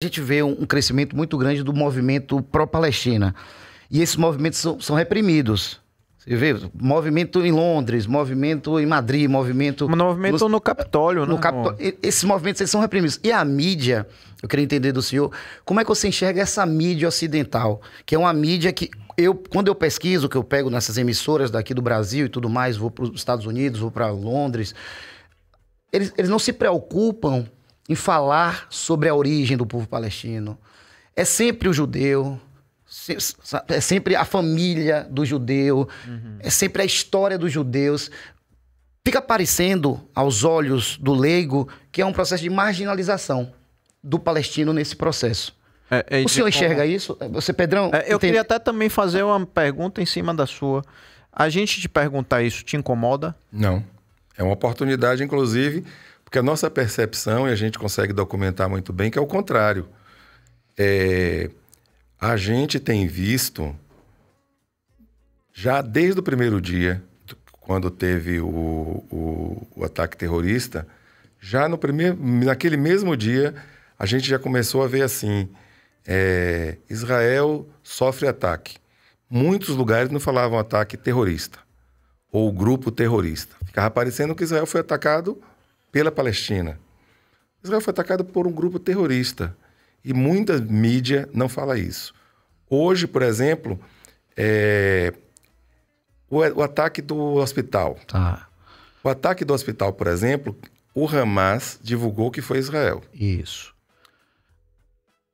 A gente vê um crescimento muito grande do movimento pró-Palestina. E esses movimentos são, são reprimidos. Você vê, movimento em Londres, movimento em Madrid, movimento. Movimento no, no Capitólio, no né, Capitó... Esses movimentos eles são reprimidos. E a mídia, eu queria entender do senhor, como é que você enxerga essa mídia ocidental? Que é uma mídia que eu, quando eu pesquiso, que eu pego nessas emissoras daqui do Brasil e tudo mais, vou para os Estados Unidos, vou para Londres, eles, eles não se preocupam em falar sobre a origem do povo palestino. É sempre o judeu, é sempre a família do judeu, uhum. é sempre a história dos judeus. Fica parecendo, aos olhos do leigo, que é um processo de marginalização do palestino nesse processo. É, é o senhor como... enxerga isso? Você, Pedrão? É, eu entende? queria até também fazer uma pergunta em cima da sua. A gente te perguntar isso te incomoda? Não. É uma oportunidade, inclusive, porque a nossa percepção, e a gente consegue documentar muito bem, que é o contrário. É, a gente tem visto, já desde o primeiro dia, quando teve o, o, o ataque terrorista, já no primeiro, naquele mesmo dia, a gente já começou a ver assim: é, Israel sofre ataque. Muitos lugares não falavam ataque terrorista ou grupo terrorista. Ficava parecendo que Israel foi atacado pela Palestina. Israel foi atacado por um grupo terrorista e muita mídia não fala isso. Hoje, por exemplo, é... o, o, ataque do hospital. Tá. O ataque do hospital, por exemplo, o Hamas divulgou que foi Israel. Isso.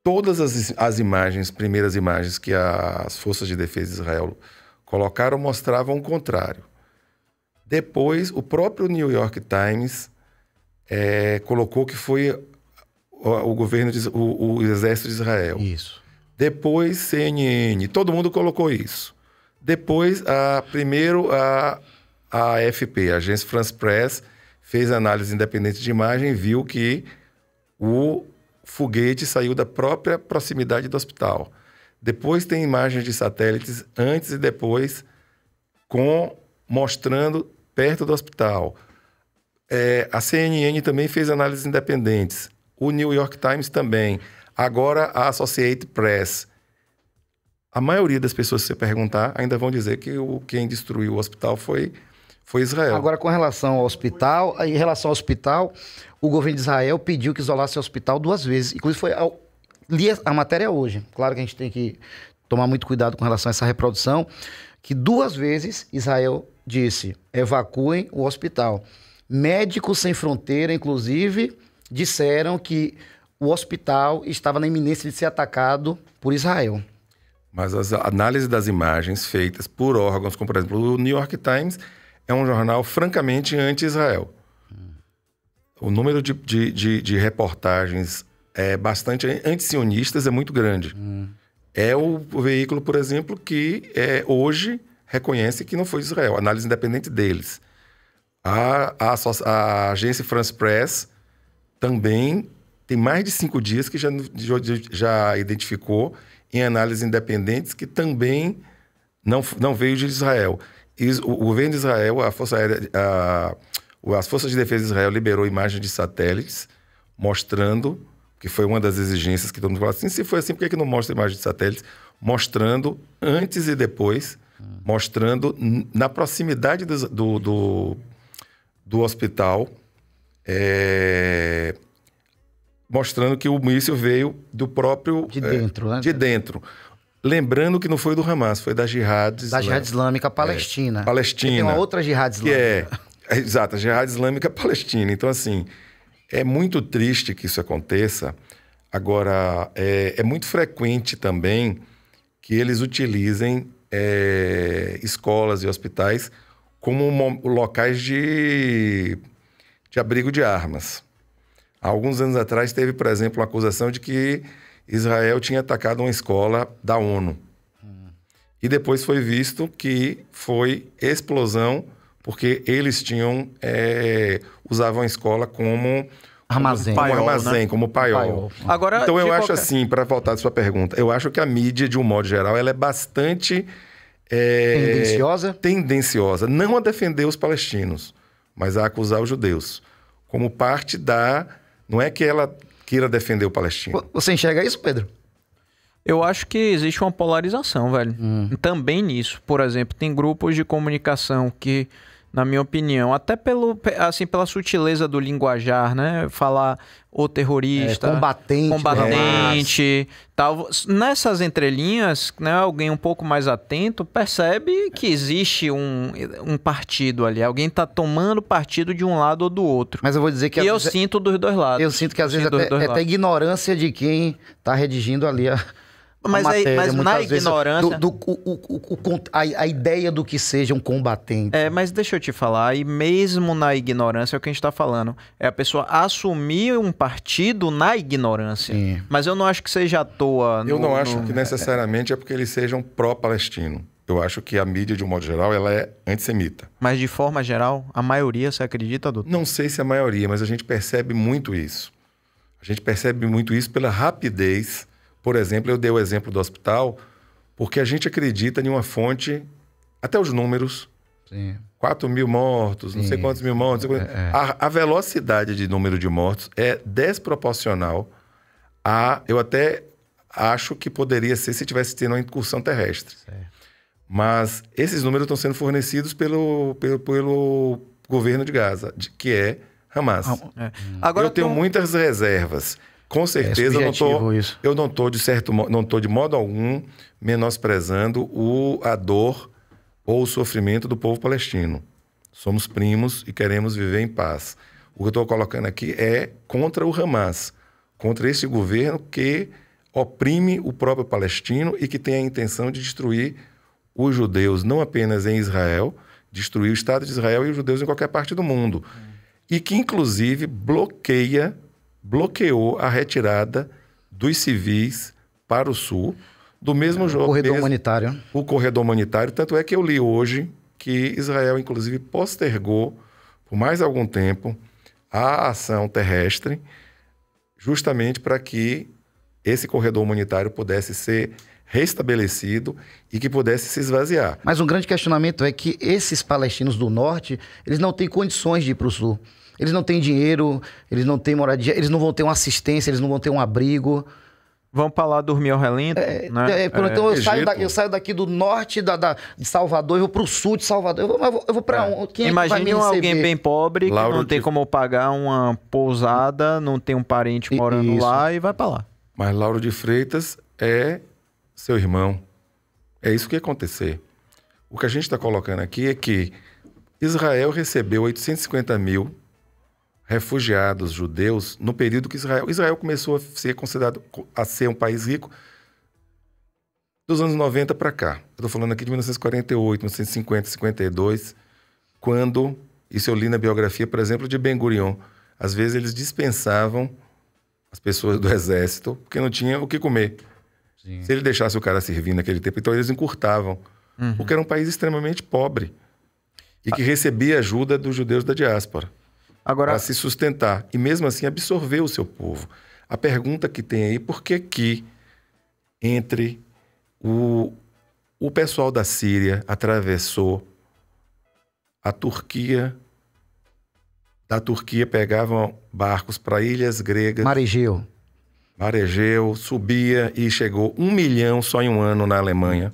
Todas as, as imagens, primeiras imagens que a, as forças de defesa de Israel colocaram mostravam o contrário. Depois, o próprio New York Times é, colocou que foi o, o governo, de, o, o exército de Israel. Isso. Depois CNN, todo mundo colocou isso. Depois, a, primeiro a, a AFP, a Agência France Press, fez análise independente de imagem e viu que o foguete saiu da própria proximidade do hospital. Depois tem imagens de satélites antes e depois com mostrando perto do hospital. É, a CNN também fez análises independentes. O New York Times também. Agora a Associated Press. A maioria das pessoas, se você perguntar, ainda vão dizer que o, quem destruiu o hospital foi, foi Israel. Agora, com relação ao hospital, em relação ao hospital, o governo de Israel pediu que isolasse o hospital duas vezes. Inclusive, foi ao, li a, a matéria hoje. Claro que a gente tem que tomar muito cuidado com relação a essa reprodução, que duas vezes Israel disse: evacuem o hospital. Médicos Sem Fronteira, inclusive, disseram que o hospital estava na iminência de ser atacado por Israel. Mas as análises das imagens feitas por órgãos, como por exemplo o New York Times, é um jornal francamente anti-Israel. O número de, de, de, de reportagens é bastante antisionistas é muito grande. Hum. É o veículo, por exemplo, que é, hoje reconhece que não foi Israel, análise independente deles. A, a, a agência France Press também tem mais de cinco dias que já, já identificou em análises independentes que também não, não veio de Israel. O governo de Israel, a Força Aérea, a, as Forças de Defesa de Israel liberou imagens de satélites mostrando, que foi uma das exigências que todo mundo fala assim, se foi assim, por que, é que não mostra imagens de satélites? Mostrando antes e depois, hum. mostrando na proximidade do, do, do do hospital, é, mostrando que o míssil veio do próprio... De é, dentro, né? De dentro. Lembrando que não foi do Hamas, foi da Jihad Islâmica. Da Jihad Islâmica é, Palestina. É, Palestina. tem uma outra Jihad é, Islâmica. é, é exato, a Jihad Islâmica Palestina. Então, assim, é muito triste que isso aconteça. Agora, é, é muito frequente também que eles utilizem escolas e hospitais como locais de, de abrigo de armas. Há alguns anos atrás teve, por exemplo, uma acusação de que Israel tinha atacado uma escola da ONU. Hum. E depois foi visto que foi explosão porque eles tinham é, usavam a escola como armazém, como, paiol, armazém, né? como paiol. paiol. Agora, então eu acho assim, para voltar à sua pergunta, eu acho que a mídia de um modo geral ela é bastante é, tendenciosa? Tendenciosa. Não a defender os palestinos, mas a acusar os judeus. Como parte da. Não é que ela queira defender o palestino. Você enxerga isso, Pedro? Eu acho que existe uma polarização, velho. Hum. Também nisso. Por exemplo, tem grupos de comunicação que na minha opinião. Até pelo, assim, pela sutileza do linguajar, né? Falar o terrorista, é, combatente, combatente, né? tal. Nessas entrelinhas, né, alguém um pouco mais atento percebe que existe um, um partido ali. Alguém está tomando partido de um lado ou do outro. Mas eu vou dizer que... E eu vezes, é sinto dos dois lados. Eu sinto que às vezes até, é até ignorância de quem está redigindo ali a mas, matéria, aí, mas na ignorância. Do, do, o, o, o, a, a, ideia do que seja um combatente. É, mas deixa eu te falar, e mesmo na ignorância é o que a gente está falando. É a pessoa assumir um partido na ignorância. Sim. Mas eu não acho que seja à toa. No, eu não acho no... que é, é. necessariamente é porque eles sejam pró-palestino. Eu acho que a mídia, de um modo geral, ela é antissemita. Mas de forma geral, a maioria, você acredita, doutor? Não sei se é a maioria, mas a gente percebe muito isso. A gente percebe muito isso pela rapidez por exemplo, eu dei o exemplo do hospital, porque a gente acredita em uma fonte, até os números. Sim. 4 mil mortos, Sim. não sei quantos mil mortos. É, é. A, a, velocidade de número de mortos é desproporcional a. Eu até acho que poderia ser se tivesse tendo uma incursão terrestre. Certo. Mas esses números estão sendo fornecidos pelo, pelo, pelo governo de Gaza, de, que é Hamas. Ah, é. Hum. Agora eu tenho tô... muitas reservas. Com é certeza, é eu, não tô, isso. eu não tô de certo, não tô de modo algum menosprezando o, a dor ou o sofrimento do povo palestino. Somos primos e queremos viver em paz. O que eu estou colocando aqui é contra o Hamas, contra esse governo que oprime o próprio palestino e que tem a intenção de destruir os judeus, não apenas em Israel, destruir o Estado de Israel e os judeus em qualquer parte do mundo. E que, inclusive, bloqueia bloqueou a retirada dos civis para o sul, do mesmo é, jogo. O corredor mesmo, humanitário. O corredor humanitário. Tanto é que eu li hoje que Israel, inclusive, postergou por mais algum tempo a ação terrestre, justamente para que esse corredor humanitário pudesse ser restabelecido e que pudesse se esvaziar. Mas um grande questionamento é que esses palestinos do norte, eles não têm condições de ir para o sul. Eles não têm dinheiro, eles não têm moradia, eles não vão ter uma assistência, eles não vão ter um abrigo. Vão para lá dormir ao relento, é, né? É, então é, eu, saio da, eu, saio daqui do norte da, da, de Salvador, eu vou pro sul de Salvador. Eu vou, eu vou, para é. um, quem é Imagine alguém bem pobre Lauro que não tem como pagar uma pousada, não tem um parente morando Isso. lá e vai para lá. Mas Lauro de Freitas é seu irmão. É isso que ia acontecer. O que a gente está colocando aqui é que Israel recebeu 850 mil refugiados judeus no período que Israel, Israel começou a ser considerado a ser um país rico dos anos 90 para cá. Eu estou falando aqui de 1948, 1950, 52, quando, isso eu li na biografia, por exemplo, de Ben Gurion, às vezes eles dispensavam as pessoas do exército porque não tinha o que comer. Sim. Se ele deixasse o cara servir naquele tempo, então eles encurtavam. Uhum. Porque era um país extremamente pobre e que ah. recebia ajuda dos judeus da diáspora. Agora... para se sustentar. E mesmo assim absorver o seu povo. A pergunta que tem aí, por que que entre o, o pessoal da Síria atravessou a Turquia, da Turquia pegavam barcos para ilhas gregas. Maregeu. Maregeu, subia e chegou um milhão só em um ano na Alemanha.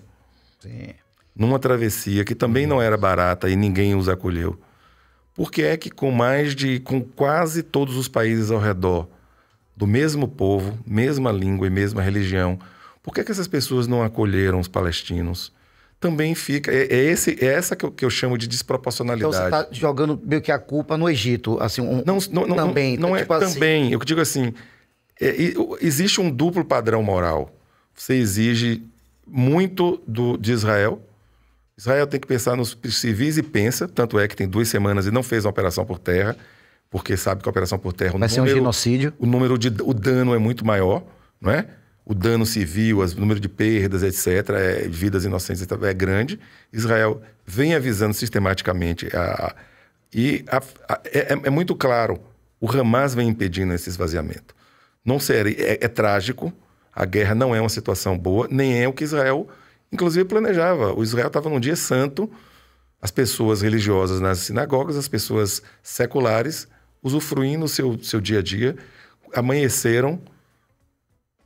Sim. Numa travessia que também Sim. não era barata e ninguém os acolheu. Porque é que com mais de com quase todos os países ao redor do mesmo povo, mesma língua e mesma religião, por que, é que essas pessoas não acolheram os palestinos? Também fica. É, é esse, é essa que eu, que eu, chamo de desproporcionalidade. Então você está jogando meio que a culpa no Egito. Assim, um, não, não, também. Não, não é, tipo assim... Também. Eu digo assim: é, existe um duplo padrão moral. Você exige muito do, de Israel, Israel tem que pensar nos civis e pensa, tanto é que tem duas semanas e não fez uma operação por terra, porque sabe que a operação por terra... Vai número, ser um genocídio. O número de... O dano é muito maior, não é? O dano civil, o número de perdas, etc., é, vidas inocentes, então, é grande. Israel vem avisando sistematicamente a, e a, a, é, é, é, muito claro, o Hamas vem impedindo esse esvaziamento. Não seria, é, é, trágico, a guerra não é uma situação boa, nem é o que Israel inclusive planejava. O Israel estava num dia santo, as pessoas religiosas nas sinagogas, as pessoas seculares, usufruindo o seu, seu dia a dia, amanheceram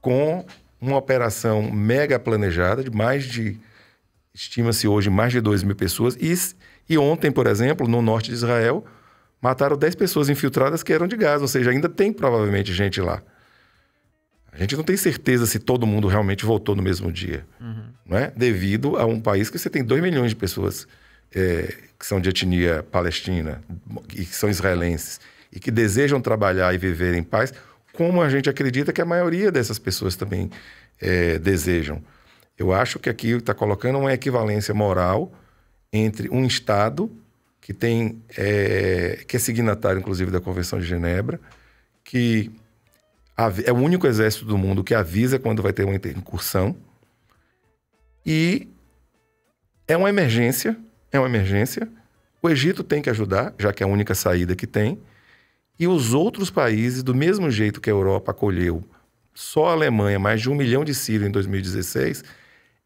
com uma operação mega planejada de mais de, estima-se hoje, mais de 2 mil pessoas. E, e ontem, por exemplo, no norte de Israel, mataram 10 pessoas infiltradas que eram de Gaza, ou seja, ainda tem provavelmente gente lá. A gente não tem certeza se todo mundo realmente voltou no mesmo dia, uhum. é, devido a um país que você tem 2 milhões de pessoas é, que são de etnia palestina e que são israelenses e que desejam trabalhar e viver em paz, como a gente acredita que a maioria dessas pessoas também é, desejam. Eu acho que aqui está colocando é uma equivalência moral entre um Estado que tem é, que é signatário, inclusive, da Convenção de Genebra, que é o único exército do mundo que avisa quando vai ter uma incursão. E é uma emergência, é uma emergência. O Egito tem que ajudar, já que é a única saída que tem. E os outros países, do mesmo jeito que a Europa acolheu só a Alemanha mais de um milhão de sírios em 2016,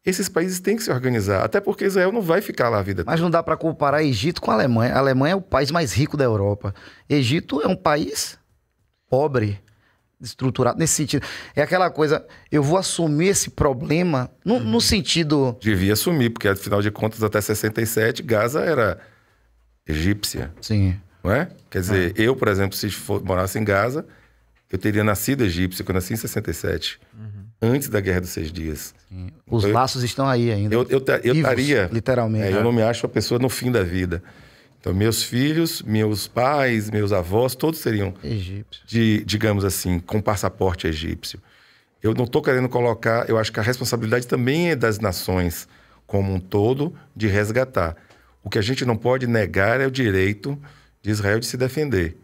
esses países têm que se organizar, até porque Israel não vai ficar lá a vida. Mas não dá para comparar Egito com a Alemanha. A Alemanha é o país mais rico da Europa. Egito é um país pobre estruturado nesse sentido. É aquela coisa, eu vou assumir esse problema no, no uhum. sentido. Devia assumir, porque afinal de contas, até 67, Gaza era egípcia. Sim. Não é? Quer dizer, é. eu, por exemplo, se for, morasse em Gaza, eu teria nascido egípcio, quando eu nasci em 67. Uhum. Antes da Guerra dos Seis Dias. Sim. Então, Os laços estão aí ainda. Eu, eu, eu, eu Literalmente. É, é. Eu não me acho uma pessoa no fim da vida. Então, meus filhos, meus pais, meus avós, todos seriam egípcios. De, digamos assim, com passaporte egípcio. Eu não estou querendo colocar, eu acho que a responsabilidade também é das nações como um todo de resgatar. O que a gente não pode negar é o direito de Israel de se defender.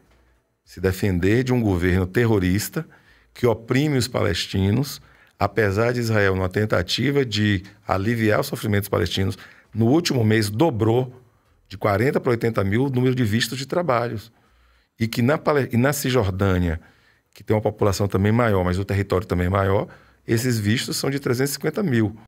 Se defender de um governo terrorista que oprime os palestinos, apesar de Israel, numa tentativa de aliviar os sofrimentos palestinos, no último mês dobrou de 40 para 80 mil o número de vistos de trabalhos. E que na, e na Cisjordânia, que tem uma população também maior, mas o território também é maior, esses vistos são de 350 mil.